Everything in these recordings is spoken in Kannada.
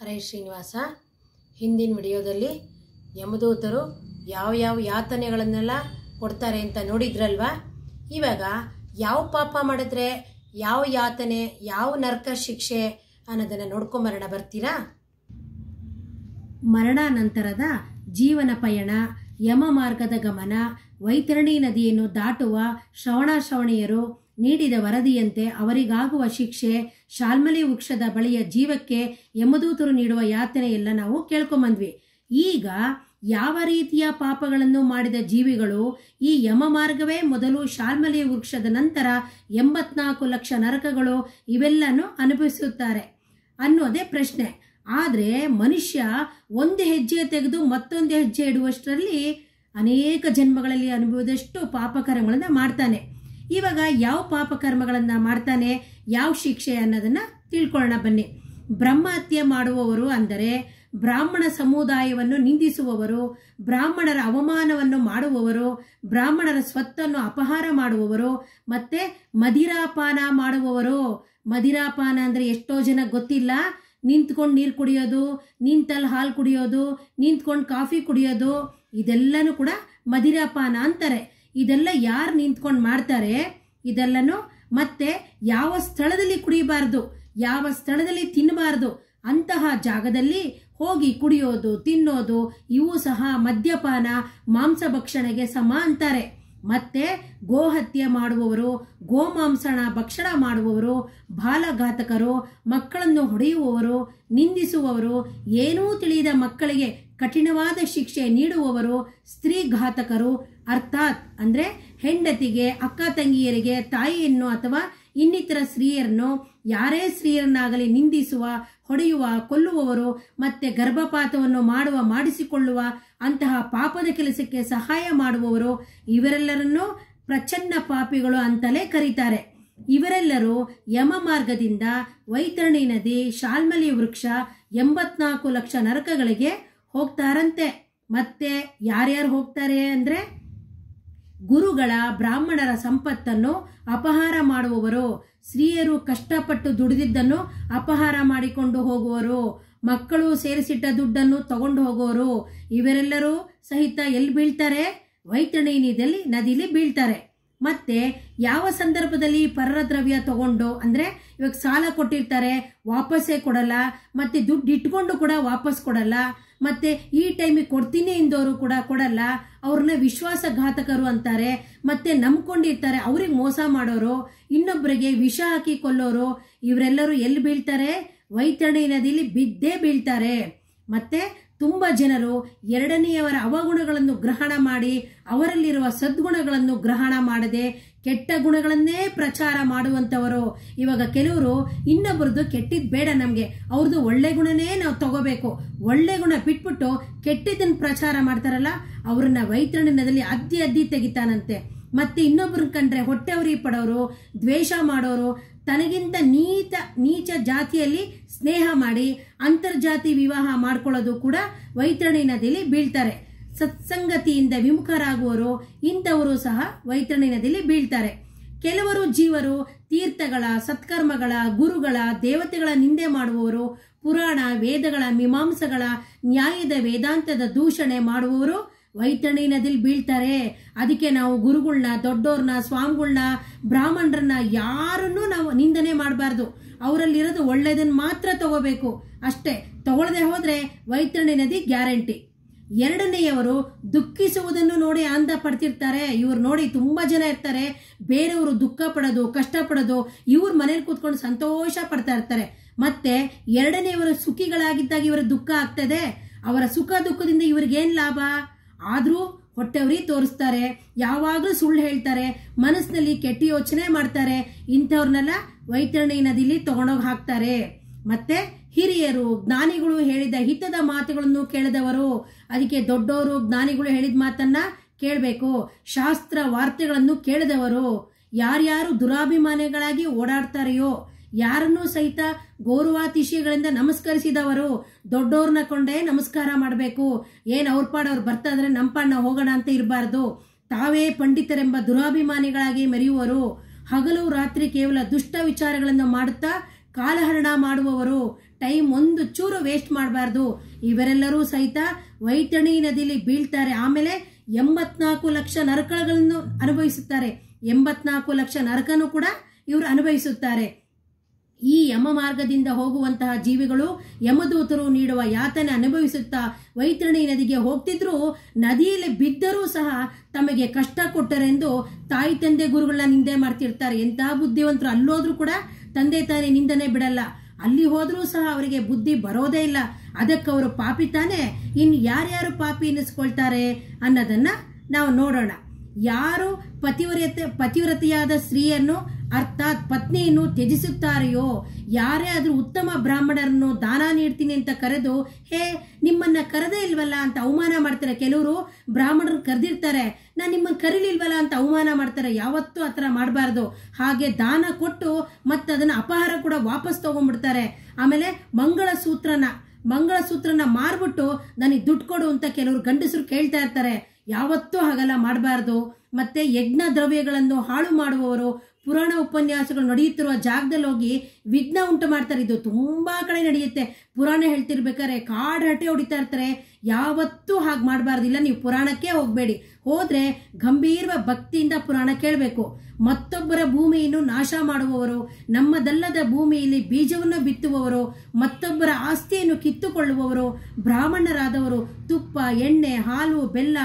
ಹರೇ ಶ್ರೀನಿವಾಸ ಹಿಂದಿನ ವಿಡಿಯೋದಲ್ಲಿ ಯಮದೂತರು ಯಾವ ಯಾವ ಯಾತನೆಗಳನ್ನೆಲ್ಲ ಕೊಡ್ತಾರೆ ಅಂತ ನೋಡಿದ್ರಲ್ವಾ ಇವಾಗ ಯಾವ ಪಾಪ ಮಾಡಿದ್ರೆ ಯಾವ ಯಾತನೆ ಯಾವ ನರ್ಕ ಶಿಕ್ಷೆ ಅನ್ನೋದನ್ನು ಮರಣ ಬರ್ತೀರಾ ಮರಣಾನಂತರದ ಜೀವನ ಪಯಣ ಯಮ ಮಾರ್ಗದ ಗಮನ ವೈತರಣಿ ನದಿಯನ್ನು ದಾಟುವ ಶ್ರವಣ ಶ್ರವಣೀಯರು ನೀಡಿದ ವರದಿಯಂತೆ ಅವರಿಗಾಗುವ ಶಿಕ್ಷೆ ಶಾಲ್ಮಲಿ ವೃಕ್ಷದ ಬಳಿಯ ಜೀವಕ್ಕೆ ಯಮದೂತರು ನೀಡುವ ಯಾತನೆಯೆಲ್ಲ ನಾವು ಕೇಳ್ಕೊಂಬಂದ್ವಿ ಈಗ ಯಾವ ರೀತಿಯ ಪಾಪಗಳನ್ನು ಮಾಡಿದ ಜೀವಿಗಳು ಈ ಯಮ ಮಾರ್ಗವೇ ಮೊದಲು ಶಾಲ್ಮಲಿ ವೃಕ್ಷದ ನಂತರ ಎಂಬತ್ನಾಲ್ಕು ಲಕ್ಷ ನರಕಗಳು ಇವೆಲ್ಲನೂ ಅನುಭವಿಸುತ್ತಾರೆ ಅನ್ನೋದೇ ಪ್ರಶ್ನೆ ಆದರೆ ಮನುಷ್ಯ ಒಂದು ಹೆಜ್ಜೆ ತೆಗೆದು ಮತ್ತೊಂದು ಹೆಜ್ಜೆ ಇಡುವಷ್ಟರಲ್ಲಿ ಅನೇಕ ಜನ್ಮಗಳಲ್ಲಿ ಅನುಭವದಷ್ಟು ಪಾಪಕರಗಳನ್ನು ಮಾಡ್ತಾನೆ ಇವಾಗ ಯಾವ ಪಾಪಕರ್ಮಗಳನ್ನು ಮಾಡ್ತಾನೆ ಯಾವ ಶಿಕ್ಷೆ ಅನ್ನೋದನ್ನ ತಿಳ್ಕೊಳ್ಳೋಣ ಬನ್ನಿ ಬ್ರಹ್ಮಹತ್ಯೆ ಮಾಡುವವರು ಅಂದರೆ ಬ್ರಾಹ್ಮಣ ಸಮುದಾಯವನ್ನು ನಿಂದಿಸುವವರು ಬ್ರಾಹ್ಮಣರ ಅವಮಾನವನ್ನು ಮಾಡುವವರು ಬ್ರಾಹ್ಮಣರ ಸ್ವತ್ತನ್ನು ಅಪಹಾರ ಮಾಡುವವರು ಮತ್ತೆ ಮದಿರಾಪಾನ ಮಾಡುವವರು ಮದಿರಾಪಾನ ಅಂದರೆ ಎಷ್ಟೋ ಜನ ಗೊತ್ತಿಲ್ಲ ನಿಂತ್ಕೊಂಡು ನೀರು ಕುಡಿಯೋದು ನಿಂತಲ್ಲಿ ಹಾಲು ಕುಡಿಯೋದು ನಿಂತ್ಕೊಂಡು ಕಾಫಿ ಕುಡಿಯೋದು ಇದೆಲ್ಲನೂ ಕೂಡ ಮದಿರಾಪಾನ ಅಂತಾರೆ ಇದೆಲ್ಲ ಯಾರು ನಿಂತ್ಕೊಂಡು ಮಾಡ್ತಾರೆ ಇದೆಲ್ಲನೂ ಮತ್ತೆ ಯಾವ ಸ್ಥಳದಲ್ಲಿ ಕುಡಿಯಬಾರ್ದು ಯಾವ ಸ್ಥಳದಲ್ಲಿ ತಿನ್ನಬಾರ್ದು ಅಂತಹ ಜಾಗದಲ್ಲಿ ಹೋಗಿ ಕುಡಿಯೋದು ತಿನ್ನೋದು ಇವು ಸಹ ಮದ್ಯಪಾನ ಮಾಂಸ ಭಕ್ಷಣೆಗೆ ಸಮ ಅಂತಾರೆ ಮತ್ತೆ ಗೋಹತ್ಯೆ ಮಾಡುವವರು ಗೋಮಾಂಸಣ ಭಕ್ಷಣ ಮಾಡುವವರು ಬಾಲಘಾತಕರು ಮಕ್ಕಳನ್ನು ಹೊಡೆಯುವವರು ನಿಂದಿಸುವವರು ಏನೂ ತಿಳಿಯದ ಮಕ್ಕಳಿಗೆ ಕಠಿಣವಾದ ಶಿಕ್ಷೆ ನೀಡುವವರು ಸ್ತ್ರೀ ಘಾತಕರು ಅರ್ಥಾತ್ ಅಂದರೆ ಹೆಂಡತಿಗೆ ಅಕ್ಕ ತಂಗಿಯರಿಗೆ ತಾಯಿಯನ್ನು ಅಥವಾ ಇನ್ನಿತರ ಸ್ತ್ರೀಯರನ್ನು ಯಾರೇ ಸ್ತ್ರೀಯರನ್ನಾಗಲಿ ನಿಂದಿಸುವ ಹೊಡೆಯುವ ಕೊಲ್ಲುವವರು ಮತ್ತೆ ಗರ್ಭಪಾತವನ್ನು ಮಾಡುವ ಮಾಡಿಸಿಕೊಳ್ಳುವ ಅಂತಹ ಪಾಪದ ಕೆಲಸಕ್ಕೆ ಸಹಾಯ ಮಾಡುವವರು ಇವರೆಲ್ಲರನ್ನೂ ಪ್ರಚನ್ನ ಪಾಪಿಗಳು ಅಂತಲೇ ಕರೀತಾರೆ ಇವರೆಲ್ಲರೂ ಯಮ ಮಾರ್ಗದಿಂದ ವೈತರಣಿ ನದಿ ಶಾಲ್ಮಲಿ ವೃಕ್ಷ ಎಂಬತ್ನಾಲ್ಕು ಲಕ್ಷ ನರಕಗಳಿಗೆ ಹೋಗ್ತಾರಂತೆ ಮತ್ತೆ ಯಾರ್ಯಾರು ಹೋಗ್ತಾರೆ ಅಂದರೆ ಗುರುಗಳ ಬ್ರಾಹ್ಮಣರ ಸಂಪತ್ತನ್ನು ಅಪಹಾರ ಮಾಡುವವರು ಸ್ತ್ರೀಯರು ಕಷ್ಟಪಟ್ಟು ದುಡಿದಿದ್ದನ್ನು ಅಪಹಾರ ಮಾಡಿಕೊಂಡು ಹೋಗುವರು ಮಕ್ಕಳು ಸೇರಿಸಿಟ್ಟ ದುಡ್ಡನ್ನು ತಗೊಂಡು ಹೋಗುವರು ಇವರೆಲ್ಲರೂ ಸಹಿತ ಎಲ್ಲಿ ಬೀಳ್ತಾರೆ ವೈತರಣಿ ನದಿಯಲ್ಲಿ ಬೀಳ್ತಾರೆ ಮತ್ತೆ ಯಾವ ಸಂದರ್ಭದಲ್ಲಿ ಪರರ ದ್ರವ್ಯ ತಗೊಂಡು ಅಂದ್ರೆ ಇವಾಗ ಸಾಲ ಕೊಟ್ಟಿರ್ತಾರೆ ವಾಪಸ್ಸೇ ಕೊಡಲ್ಲ ಮತ್ತೆ ದುಡ್ಡು ಇಟ್ಕೊಂಡು ಕೂಡ ವಾಪಸ್ ಕೊಡಲ್ಲ ಮತ್ತೆ ಈ ಟೈಮಿಗೆ ಕೊಡ್ತೀನಿ ಎಂದವರು ಕೂಡ ಕೊಡಲ್ಲ ಅವ್ರನ್ನ ವಿಶ್ವಾಸಘಾತಕರು ಅಂತಾರೆ ಮತ್ತೆ ನಂಬ್ಕೊಂಡಿರ್ತಾರೆ ಅವ್ರಿಗೆ ಮೋಸ ಮಾಡೋರು ಇನ್ನೊಬ್ಬರಿಗೆ ವಿಷ ಹಾಕಿ ಕೊಲ್ಲೋರು ಇವರೆಲ್ಲರೂ ಎಲ್ಲಿ ಬೀಳ್ತಾರೆ ವೈತರಣಿ ನದಿಲಿ ಬಿದ್ದೇ ಬೀಳ್ತಾರೆ ಮತ್ತೆ ತುಂಬ ಜನರು ಎರಡನೆಯವರ ಅವಗುಣಗಳನ್ನು ಗ್ರಹಣ ಮಾಡಿ ಅವರಲ್ಲಿರುವ ಸದ್ಗುಣಗಳನ್ನು ಗ್ರಹಣ ಮಾಡದೆ ಕೆಟ್ಟ ಗುಣಗಳನ್ನೇ ಪ್ರಚಾರ ಮಾಡುವಂಥವರು ಇವಾಗ ಕೆಲವರು ಇನ್ನೊಬ್ಬರದ್ದು ಕೆಟ್ಟಿದ್ದು ಬೇಡ ನಮಗೆ ಅವ್ರದ್ದು ಒಳ್ಳೆ ಗುಣನೇ ನಾವು ತಗೋಬೇಕು ಒಳ್ಳೆ ಗುಣ ಬಿಟ್ಬಿಟ್ಟು ಕೆಟ್ಟಿದ್ದನ್ನು ಪ್ರಚಾರ ಮಾಡ್ತಾರಲ್ಲ ಅವ್ರನ್ನ ವೈತರಣ್ಯದಲ್ಲಿ ಅದ್ದಿ ಅದ್ದಿ ತೆಗಿತಾನಂತೆ ಮತ್ತೆ ಇನ್ನೊಬ್ಬರನ್ನ ಕಂಡ್ರೆ ಹೊಟ್ಟೆವರಿ ಪಡೋರು ದ್ವೇಷ ಮಾಡೋರು ತನಗಿಂತ ನೀತ ನೀಚ ಜಾತಿಯಲ್ಲಿ ಸ್ನೇಹ ಮಾಡಿ ಅಂತರ್ಜಾತಿ ವಿವಾಹ ಮಾಡ್ಕೊಳ್ಳೋದು ಕೂಡ ವೈತರಣಿ ನದಿಯಲ್ಲಿ ಬೀಳ್ತಾರೆ ಸತ್ಸಂಗತಿಯಿಂದ ವಿಮುಖರಾಗುವರು ಇಂಥವರು ಸಹ ವೈತರಣಿ ನದಿಯಲ್ಲಿ ಬೀಳ್ತಾರೆ ಕೆಲವರು ಜೀವರು ತೀರ್ಥಗಳ ಸತ್ಕರ್ಮಗಳ ಗುರುಗಳ ದೇವತೆಗಳ ನಿಂದೆ ಮಾಡುವವರು ಪುರಾಣ ವೇದಗಳ ಮೀಮಾಂಸಗಳ ನ್ಯಾಯದ ವೇದಾಂತದ ದೂಷಣೆ ಮಾಡುವವರು ವೈತಣಿ ನದಿಲಿ ಬೀಳ್ತಾರೆ ಅದಕ್ಕೆ ನಾವು ಗುರುಗಳನ್ನ ದೊಡ್ಡೋರ್ನ ಸ್ವಾಮಿಗಳನ್ನ ಬ್ರಾಹ್ಮಣರನ್ನ ಯಾರನ್ನೂ ನಾವು ನಿಂದನೆ ಮಾಡಬಾರ್ದು ಅವರಲ್ಲಿರೋದು ಒಳ್ಳೆಯದನ್ನು ಮಾತ್ರ ತಗೋಬೇಕು ಅಷ್ಟೇ ತಗೊಳ್ಳದೆ ಹೋದರೆ ವೈತರಣಿ ನದಿ ಗ್ಯಾರಂಟಿ ಎರಡನೆಯವರು ದುಃಖಿಸುವುದನ್ನು ನೋಡಿ ಆನಂದ ಪಡ್ತಿರ್ತಾರೆ ಇವ್ರು ನೋಡಿ ತುಂಬ ಜನ ಇರ್ತಾರೆ ಬೇರೆಯವರು ದುಃಖ ಪಡೋದು ಕಷ್ಟ ಪಡೋದು ಇವ್ರ ಮನೇಲಿ ಕೂತ್ಕೊಂಡು ಸಂತೋಷ ಪಡ್ತಾ ಇರ್ತಾರೆ ಮತ್ತೆ ಎರಡನೆಯವರು ಸುಖಿಗಳಾಗಿದ್ದಾಗ ಇವರ ದುಃಖ ಆಗ್ತದೆ ಅವರ ಸುಖ ದುಃಖದಿಂದ ಇವ್ರಿಗೇನು ಲಾಭ ಆದರೂ ಹೊಟ್ಟೆವ್ರಿ ತೋರಿಸ್ತಾರೆ ಯಾವಾಗಲೂ ಸುಳ್ಳು ಹೇಳ್ತಾರೆ ಮನಸ್ಸಿನಲ್ಲಿ ಕೆಟ್ಟ ಯೋಚನೆ ಮಾಡ್ತಾರೆ ಇಂಥವ್ರನ್ನೆಲ್ಲ ವೈತರಣಿ ನದಿಲಿ ತಗೊಂಡೋಗಿ ಹಾಕ್ತಾರೆ ಮತ್ತೆ ಹಿರಿಯರು ಜ್ಞಾನಿಗಳು ಹೇಳಿದ ಹಿತದ ಮಾತುಗಳನ್ನು ಕೇಳದವರು ಅದಕ್ಕೆ ದೊಡ್ಡವರು ಜ್ಞಾನಿಗಳು ಹೇಳಿದ ಮಾತನ್ನ ಕೇಳಬೇಕು ಶಾಸ್ತ್ರ ವಾರ್ತೆಗಳನ್ನು ಕೇಳದವರು ಯಾರ್ಯಾರು ದುರಾಭಿಮಾನಿಗಳಾಗಿ ಓಡಾಡ್ತಾರೆಯೋ ಯಾರನ್ನೂ ಸಹಿತ ಗೌರವಾತಿಶಯಗಳಿಂದ ನಮಸ್ಕರಿಸಿದವರು ದೊಡ್ಡವ್ರನ್ನ ಕೊಂಡೇ ನಮಸ್ಕಾರ ಮಾಡಬೇಕು ಏನು ಅವ್ರ ಪಾಡವ್ರು ಬರ್ತಾ ಅಂದ್ರೆ ನಮ್ಮ ನಾವು ಹೋಗೋಣ ಅಂತ ಇರಬಾರ್ದು ತಾವೇ ಪಂಡಿತರೆಂಬ ದುರಾಭಿಮಾನಿಗಳಾಗಿ ಮೆರೆಯುವರು ಹಗಲು ರಾತ್ರಿ ಕೇವಲ ದುಷ್ಟ ವಿಚಾರಗಳನ್ನು ಮಾಡುತ್ತಾ ಕಾಲಹರಣ ಮಾಡುವವರು ಟೈಮ್ ಒಂದು ಚೂರು ವೇಸ್ಟ್ ಮಾಡಬಾರ್ದು ಇವರೆಲ್ಲರೂ ಸಹಿತ ವೈತಣಿ ನದಿಯಲ್ಲಿ ಬೀಳ್ತಾರೆ ಆಮೇಲೆ ಎಂಬತ್ನಾಲ್ಕು ಲಕ್ಷ ನರಕಗಳನ್ನು ಅನುಭವಿಸುತ್ತಾರೆ ಎಂಬತ್ನಾಲ್ಕು ಲಕ್ಷ ನರಕನೂ ಕೂಡ ಇವರು ಅನುಭವಿಸುತ್ತಾರೆ ಈ ಯಮ ಮಾರ್ಗದಿಂದ ಹೋಗುವಂತಹ ಜೀವಿಗಳು ಯಮದೂತರು ನೀಡುವ ಯಾತನೆ ಅನುಭವಿಸುತ್ತಾ ವೈತರಣಿ ನದಿಗೆ ಹೋಗ್ತಿದ್ರು ನದಿಯಲ್ಲಿ ಬಿದ್ದರೂ ಸಹ ತಮಗೆ ಕಷ್ಟ ಕೊಟ್ಟರೆಂದು ತಾಯಿ ತಂದೆ ಗುರುಗಳನ್ನ ನಿಂದೆ ಮಾಡ್ತಿರ್ತಾರೆ ಎಂತಹ ಬುದ್ಧಿವಂತರು ಅಲ್ಲೋದ್ರೂ ಕೂಡ ತಂದೆ ತಾಯಿ ನಿಂದನೆ ಬಿಡಲ್ಲ ಅಲ್ಲಿ ಹೋದ್ರೂ ಸಹ ಅವರಿಗೆ ಬುದ್ಧಿ ಬರೋದೇ ಇಲ್ಲ ಅದಕ್ಕೆ ಅವರು ಪಾಪಿ ತಾನೆ ಇನ್ನು ಯಾರ್ಯಾರು ಪಾಪಿ ಎನಿಸ್ಕೊಳ್ತಾರೆ ಅನ್ನೋದನ್ನ ನಾವು ನೋಡೋಣ ಯಾರು ಪತಿವ್ರತ ಪತಿವ್ರತೆಯಾದ ಸ್ತ್ರೀಯನ್ನು ಅರ್ಥಾತ್ ಪತ್ನಿಯನ್ನು ತ್ಯಜಿಸುತ್ತಾರೆಯೋ ಯಾರೇ ಆದರೂ ಉತ್ತಮ ಬ್ರಾಹ್ಮಣರನ್ನು ದಾನ ನೀಡ್ತೀನಿ ಅಂತ ಕರೆದು ಹೇ ನಿಮ್ಮನ್ನ ಕರೆದೇ ಇಲ್ವಲ್ಲ ಅಂತ ಅವಮಾನ ಮಾಡ್ತಾರೆ ಕೆಲವರು ಬ್ರಾಹ್ಮಣರು ಕರೆದಿರ್ತಾರೆ ನಾನು ನಿಮ್ಮನ್ನು ಕರೀಲಿಲ್ವಲ್ಲ ಅಂತ ಅವಮಾನ ಮಾಡ್ತಾರೆ ಯಾವತ್ತೂ ಆ ಥರ ಮಾಡಬಾರ್ದು ಹಾಗೆ ದಾನ ಕೊಟ್ಟು ಮತ್ತೆ ಅದನ್ನು ಅಪಹಾರ ಕೂಡ ವಾಪಸ್ ತಗೊಂಡ್ಬಿಡ್ತಾರೆ ಆಮೇಲೆ ಮಂಗಳ ಸೂತ್ರನ ಮಂಗಳಸೂತ್ರನ ಮಾರ್ಬಿಟ್ಟು ನನಗೆ ದುಡ್ಡು ಕೊಡು ಅಂತ ಕೆಲವರು ಗಂಡಸರು ಕೇಳ್ತಾ ಇರ್ತಾರೆ ಯಾವತ್ತೂ ಹಗಲ ಮಾಡಬಾರ್ದು ಮತ್ತೆ ಯಜ್ಞ ದ್ರವ್ಯಗಳನ್ನು ಹಾಳು ಮಾಡುವವರು ಪುರಾಣ ಉಪನ್ಯಾಸಗಳು ನಡೆಯುತ್ತಿರುವ ಜಾಗದಲ್ಲಿ ಹೋಗಿ ವಿಘ್ನ ಉಂಟು ಮಾಡ್ತಾರೆ ಇದು ತುಂಬ ಕಡೆ ನಡೆಯುತ್ತೆ ಪುರಾಣ ಹೇಳ್ತಿರ್ಬೇಕಾದ್ರೆ ಕಾಡು ಹಟೆ ಹೊಡಿತಾ ಇರ್ತಾರೆ ಯಾವತ್ತೂ ಹಾಗೆ ಮಾಡಬಾರ್ದಿಲ್ಲ ನೀವು ಪುರಾಣಕ್ಕೆ ಹೋಗಬೇಡಿ ಹೋದರೆ ಗಂಭೀರ ಭಕ್ತಿಯಿಂದ ಪುರಾಣ ಕೇಳಬೇಕು ಮತ್ತೊಬ್ಬರ ಭೂಮಿಯನ್ನು ನಾಶ ಮಾಡುವವರು ನಮ್ಮದಲ್ಲದ ಭೂಮಿಯಲ್ಲಿ ಬೀಜವನ್ನು ಬಿತ್ತುವವರು ಮತ್ತೊಬ್ಬರ ಆಸ್ತಿಯನ್ನು ಕಿತ್ತುಕೊಳ್ಳುವವರು ಬ್ರಾಹ್ಮಣರಾದವರು ತುಪ್ಪ ಎಣ್ಣೆ ಹಾಲು ಬೆಲ್ಲ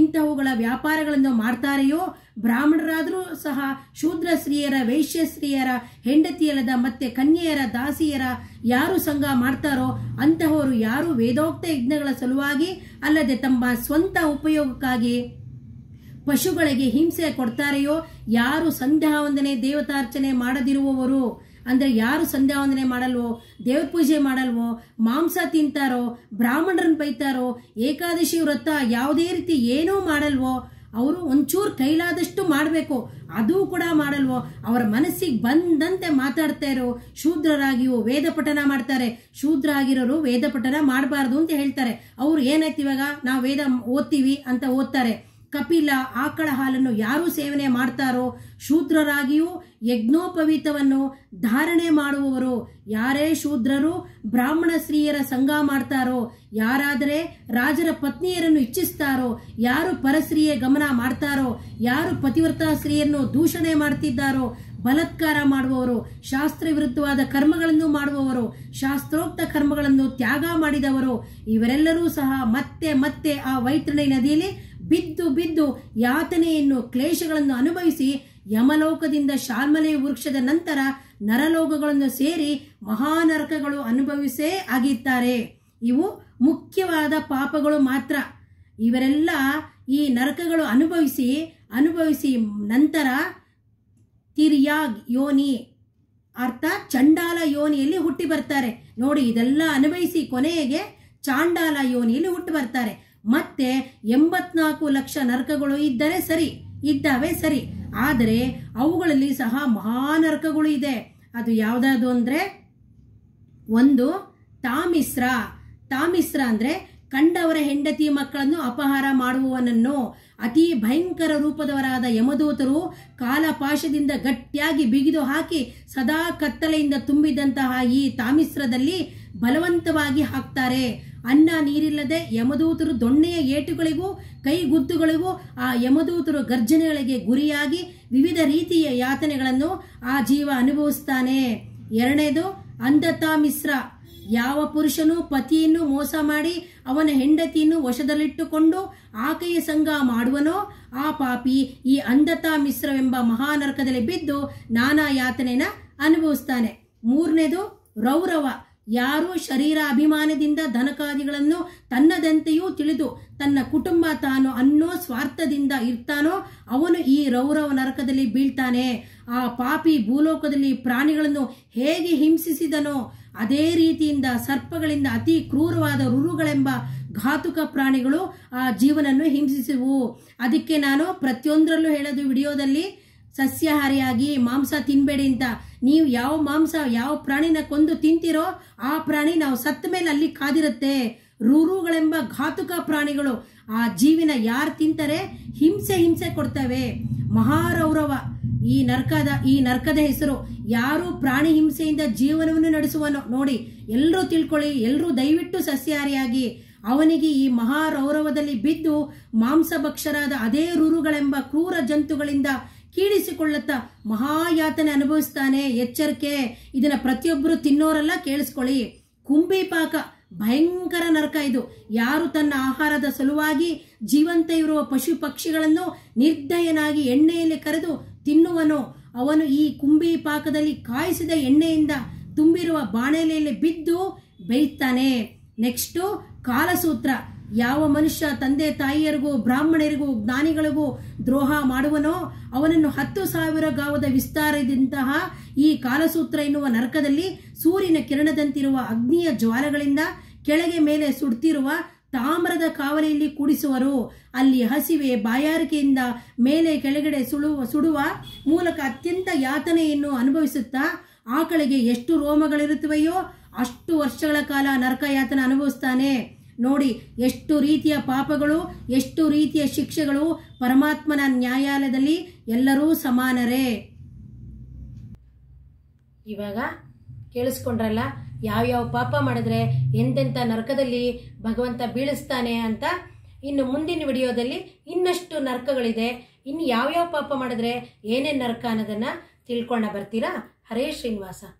ಇಂತಹವುಗಳ ವ್ಯಾಪಾರಗಳನ್ನು ಮಾಡ್ತಾರೆಯೋ ಬ್ರಾಹ್ಮಣರಾದರೂ ಸಹ ಶೂದ್ರ ಸ್ತ್ರೀಯರ ವೈಶ್ಯ ಸ್ತ್ರೀಯರ ಹೆಂಡತಿಯರದ ಮತ್ತೆ ಕನ್ಯೆಯರ ದಾಸಿಯರ ಯಾರು ಸಂಘ ಮಾಡ್ತಾರೋ ಅಂತಹವರು ಯಾರು ವೇದೋಕ್ತ ಯಜ್ಞಗಳ ಸಲುವಾಗಿ ಅಲ್ಲದೆ ತಮ್ಮ ಸ್ವಂತ ಉಪಯೋಗಕ್ಕಾಗಿ ಪಶುಗಳಿಗೆ ಹಿಂಸೆ ಕೊಡ್ತಾರೆಯೋ ಯಾರು ಸಂಧ್ಯಾ ವಂದನೆ ದೇವತಾರ್ಚನೆ ಮಾಡದಿರುವವರು ಅಂದರೆ ಯಾರು ಸಂಧ್ಯಾ ವಂದನೆ ಮಾಡಲ್ವೋ ದೇವ್ರ ಪೂಜೆ ಮಾಡಲ್ವೋ ಮಾಂಸ ತಿಂತಾರೋ ಬ್ರಾಹ್ಮಣರನ್ನು ಬೈತಾರೋ ಏಕಾದಶಿ ವ್ರತ ಯಾವುದೇ ರೀತಿ ಏನೂ ಮಾಡಲ್ವೋ ಅವರು ಒಂಚೂರು ಕೈಲಾದಷ್ಟು ಮಾಡಬೇಕು ಅದು ಕೂಡ ಮಾಡಲ್ವೋ ಅವರ ಮನಸ್ಸಿಗೆ ಬಂದಂತೆ ಮಾತಾಡ್ತಾ ಇರೋ ಶೂದ್ರರಾಗಿಯೋ ವೇದ ಪಠನ ಮಾಡ್ತಾರೆ ಶೂದ್ರ ಆಗಿರೋರು ವೇದ ಪಠನ ಮಾಡಬಾರ್ದು ಅಂತ ಹೇಳ್ತಾರೆ ಅವ್ರು ಏನಾಯ್ತು ಇವಾಗ ನಾವು ವೇದ ಓದ್ತೀವಿ ಅಂತ ಓದ್ತಾರೆ ಕಪಿಲ ಆಕಳ ಹಾಲನ್ನು ಯಾರು ಸೇವನೆ ಮಾಡ್ತಾರೋ ಶೂದ್ರರಾಗಿಯೂ ಯಜ್ಞೋಪವೀತವನ್ನು ಧಾರಣೆ ಮಾಡುವವರು ಯಾರೇ ಶೂದ್ರರು ಬ್ರಾಹ್ಮಣ ಸ್ತ್ರೀಯರ ಸಂಘ ಮಾಡ್ತಾರೋ ಯಾರಾದರೆ ರಾಜರ ಪತ್ನಿಯರನ್ನು ಇಚ್ಛಿಸ್ತಾರೋ ಯಾರು ಪರಸ್ತ್ರೀಯ ಗಮನ ಮಾಡ್ತಾರೋ ಯಾರು ಪತಿವ್ರತ ಸ್ತ್ರೀಯನ್ನು ದೂಷಣೆ ಮಾಡ್ತಿದ್ದಾರೋ ಬಲತ್ಕಾರ ಮಾಡುವವರು ಶಾಸ್ತ್ರ ವಿರುದ್ಧವಾದ ಕರ್ಮಗಳನ್ನು ಮಾಡುವವರು ಶಾಸ್ತ್ರೋಕ್ತ ಕರ್ಮಗಳನ್ನು ತ್ಯಾಗ ಮಾಡಿದವರು ಇವರೆಲ್ಲರೂ ಸಹ ಮತ್ತೆ ಮತ್ತೆ ಆ ವೈತ್ರಣಿ ನದಿಯಲ್ಲಿ ಬಿದ್ದು ಬಿದ್ದು ಯಾತನೆಯನ್ನು ಕ್ಲೇಶಗಳನ್ನು ಅನುಭವಿಸಿ ಯಮಲೋಕದಿಂದ ಶಾಲ್ಮಲೆಯ ವೃಕ್ಷದ ನಂತರ ನರಲೋಕಗಳನ್ನು ಸೇರಿ ಮಹಾನರಕಗಳು ಅನುಭವಿಸೇ ಆಗಿದ್ದಾರೆ ಇವು ಮುಖ್ಯವಾದ ಪಾಪಗಳು ಮಾತ್ರ ಇವರೆಲ್ಲ ಈ ನರಕಗಳು ಅನುಭವಿಸಿ ಅನುಭವಿಸಿ ನಂತರ ತಿರ್ಯಾಗ್ ಯೋನಿ ಅರ್ಥ ಚಂಡಾಲ ಯೋನಿಯಲ್ಲಿ ಹುಟ್ಟಿ ಬರ್ತಾರೆ ನೋಡಿ ಇದೆಲ್ಲ ಅನುಭವಿಸಿ ಕೊನೆಗೆ ಚಾಂಡಾಲ ಯೋನಿಯಲ್ಲಿ ಹುಟ್ಟು ಬರ್ತಾರೆ ಮತ್ತೆ ಎಂಬತ್ನಾಲ್ಕು ಲಕ್ಷ ನರಕಗಳು ಇದ್ದರೆ ಸರಿ ಇದ್ದಾವೆ ಸರಿ ಆದರೆ ಅವುಗಳಲ್ಲಿ ಸಹ ಮಹಾನರ್ಕಗಳು ಇದೆ ಅದು ಯಾವುದಾದ್ರು ಅಂದರೆ ಒಂದು ತಾಮಿಸ್ರ ತಾಮಿಸ್ರ ಅಂದ್ರೆ ಕಂಡವರ ಹೆಂಡತಿ ಮಕ್ಕಳನ್ನು ಅಪಹಾರ ಮಾಡುವವನನ್ನು ಅತಿ ಭಯಂಕರ ರೂಪದವರಾದ ಯಮದೂತರು ಕಾಲಪಾಶದಿಂದ ಗಟ್ಟಿಯಾಗಿ ಬಿಗಿದು ಹಾಕಿ ಸದಾ ಕತ್ತಲೆಯಿಂದ ತುಂಬಿದಂತಹ ಈ ತಾಮಿಸ್ರದಲ್ಲಿ ಬಲವಂತವಾಗಿ ಹಾಕ್ತಾರೆ ಅನ್ನ ನೀರಿಲ್ಲದೆ ಯಮದೂತರು ದೊಣ್ಣೆಯ ಏಟುಗಳಿಗೂ ಕೈಗುದ್ದುಗಳಿಗೂ ಆ ಯಮದೂತರು ಗರ್ಜನೆಗಳಿಗೆ ಗುರಿಯಾಗಿ ವಿವಿಧ ರೀತಿಯ ಯಾತನೆಗಳನ್ನು ಆ ಜೀವ ಅನುಭವಿಸ್ತಾನೆ ಎರಡನೇದು ಅಂಧತಾ ಮಿಶ್ರ ಯಾವ ಪುರುಷನು ಪತಿಯನ್ನು ಮೋಸ ಮಾಡಿ ಅವನ ಹೆಂಡತಿಯನ್ನು ವಶದಲ್ಲಿಟ್ಟುಕೊಂಡು ಆಕೆಯ ಸಂಗ ಮಾಡುವನೋ ಆ ಪಾಪಿ ಈ ಅಂಧತಾ ಮಿಶ್ರವೆಂಬ ಮಹಾನರ್ಕದಲ್ಲಿ ಬಿದ್ದು ನಾನಾ ಯಾತನೆನ ಅನುಭವಿಸ್ತಾನೆ ಮೂರನೇದು ರೌರವ ಯಾರು ಶರೀರ ಅಭಿಮಾನದಿಂದ ಧನಕಾದಿಗಳನ್ನು ತನ್ನದಂತೆಯೂ ತಿಳಿದು ತನ್ನ ಕುಟುಂಬ ತಾನು ಅನ್ನೋ ಸ್ವಾರ್ಥದಿಂದ ಇರ್ತಾನೋ ಅವನು ಈ ರೌರವ ನರಕದಲ್ಲಿ ಬೀಳ್ತಾನೆ ಆ ಪಾಪಿ ಭೂಲೋಕದಲ್ಲಿ ಪ್ರಾಣಿಗಳನ್ನು ಹೇಗೆ ಹಿಂಸಿಸಿದನೋ ಅದೇ ರೀತಿಯಿಂದ ಸರ್ಪಗಳಿಂದ ಅತಿ ಕ್ರೂರವಾದ ರುರುಗಳೆಂಬ ಘಾತುಕ ಪ್ರಾಣಿಗಳು ಆ ಜೀವನನ್ನು ಹಿಂಸಿಸುವು ಅದಕ್ಕೆ ನಾನು ಪ್ರತಿಯೊಂದರಲ್ಲೂ ಹೇಳೋದು ವಿಡಿಯೋದಲ್ಲಿ ಸಸ್ಯಾಹಾರಿಯಾಗಿ ಮಾಂಸ ತಿನ್ಬೇಡಿ ಅಂತ ನೀವು ಯಾವ ಮಾಂಸ ಯಾವ ಪ್ರಾಣಿನ ಕೊಂದು ತಿಂತೀರೋ ಆ ಪ್ರಾಣಿ ನಾವು ಸತ್ತ ಮೇಲೆ ಅಲ್ಲಿ ಕಾದಿರುತ್ತೆ ರೂರುಗಳೆಂಬ ಘಾತುಕ ಪ್ರಾಣಿಗಳು ಆ ಜೀವಿನ ಯಾರು ತಿಂತಾರೆ ಹಿಂಸೆ ಹಿಂಸೆ ಕೊಡ್ತವೆ ಮಹಾರೌರವ ಈ ನರ್ಕದ ಈ ನರ್ಕದ ಹೆಸರು ಯಾರು ಪ್ರಾಣಿ ಹಿಂಸೆಯಿಂದ ಜೀವನವನ್ನು ನಡೆಸುವ ನೋಡಿ ಎಲ್ಲರೂ ತಿಳ್ಕೊಳ್ಳಿ ಎಲ್ಲರೂ ದಯವಿಟ್ಟು ಸಸ್ಯಾಹಾರಿಯಾಗಿ ಅವನಿಗೆ ಈ ಮಹಾರೌರವದಲ್ಲಿ ಬಿದ್ದು ಮಾಂಸ ಭಕ್ಷರಾದ ಅದೇ ರೂರುಗಳೆಂಬ ಕ್ರೂರ ಜಂತುಗಳಿಂದ ಕೀಳಿಸಿಕೊಳ್ಳುತ್ತಾ ಮಹಾಯಾತನೆ ಅನುಭವಿಸ್ತಾನೆ ಎಚ್ಚರಿಕೆ ಇದನ್ನ ಪ್ರತಿಯೊಬ್ಬರು ತಿನ್ನೋರೆಲ್ಲ ಕೇಳಿಸ್ಕೊಳ್ಳಿ ಕುಂಬಿ ಪಾಕ ಭಯಂಕರ ನರಕ ಇದು ಯಾರು ತನ್ನ ಆಹಾರದ ಸಲುವಾಗಿ ಜೀವಂತ ಇರುವ ಪಶು ಪಕ್ಷಿಗಳನ್ನು ನಿರ್ದಯನಾಗಿ ಎಣ್ಣೆಯಲ್ಲಿ ಕರೆದು ತಿನ್ನುವನು ಅವನು ಈ ಕುಂಬಿ ಪಾಕದಲ್ಲಿ ಕಾಯಿಸಿದ ಎಣ್ಣೆಯಿಂದ ತುಂಬಿರುವ ಬಾಣಲೆಯಲ್ಲಿ ಬಿದ್ದು ಬೇಯ್ತಾನೆ ನೆಕ್ಸ್ಟು ಕಾಲಸೂತ್ರ ಯಾವ ಮನುಷ್ಯ ತಂದೆ ತಾಯಿಯರಿಗೂ ಬ್ರಾಹ್ಮಣರಿಗೂ ಜ್ಞಾನಿಗಳಿಗೂ ದ್ರೋಹ ಮಾಡುವನೋ ಅವನನ್ನು ಹತ್ತು ಸಾವಿರ ಗಾವದ ವಿಸ್ತಾರದಂತಹ ಈ ಕಾಲಸೂತ್ರ ಎನ್ನುವ ನರಕದಲ್ಲಿ ಸೂರ್ಯನ ಕಿರಣದಂತಿರುವ ಅಗ್ನಿಯ ಜ್ವಾಲಗಳಿಂದ ಕೆಳಗೆ ಮೇಲೆ ಸುಡ್ತಿರುವ ತಾಮ್ರದ ಕಾವಲೆಯಲ್ಲಿ ಕೂಡಿಸುವರು ಅಲ್ಲಿ ಹಸಿವೆ ಬಾಯಾರಿಕೆಯಿಂದ ಮೇಲೆ ಕೆಳಗಡೆ ಸುಳು ಸುಡುವ ಮೂಲಕ ಅತ್ಯಂತ ಯಾತನೆಯನ್ನು ಅನುಭವಿಸುತ್ತಾ ಆಕಳಿಗೆ ಎಷ್ಟು ರೋಮಗಳಿರುತ್ತವೆಯೋ ಅಷ್ಟು ವರ್ಷಗಳ ಕಾಲ ನರಕಯಾತನ ಅನುಭವಿಸ್ತಾನೆ ನೋಡಿ ಎಷ್ಟು ರೀತಿಯ ಪಾಪಗಳು ಎಷ್ಟು ರೀತಿಯ ಶಿಕ್ಷೆಗಳು ಪರಮಾತ್ಮನ ನ್ಯಾಯಾಲಯದಲ್ಲಿ ಎಲ್ಲರೂ ಸಮಾನರೇ ಇವಾಗ ಕೇಳಿಸ್ಕೊಂಡ್ರಲ್ಲ ಯಾವ್ಯಾವ ಪಾಪ ಮಾಡಿದ್ರೆ ಎಂತೆಂಥ ನರಕದಲ್ಲಿ ಭಗವಂತ ಬೀಳಿಸ್ತಾನೆ ಅಂತ ಇನ್ನು ಮುಂದಿನ ವಿಡಿಯೋದಲ್ಲಿ ಇನ್ನಷ್ಟು ನರಕಗಳಿದೆ ಇನ್ನು ಯಾವ್ಯಾವ ಪಾಪ ಮಾಡಿದ್ರೆ ಏನೇನು ನರಕ ಅನ್ನೋದನ್ನು ತಿಳ್ಕೊಂಡ ಬರ್ತೀರಾ ಹರೇ ಶ್ರೀನಿವಾಸ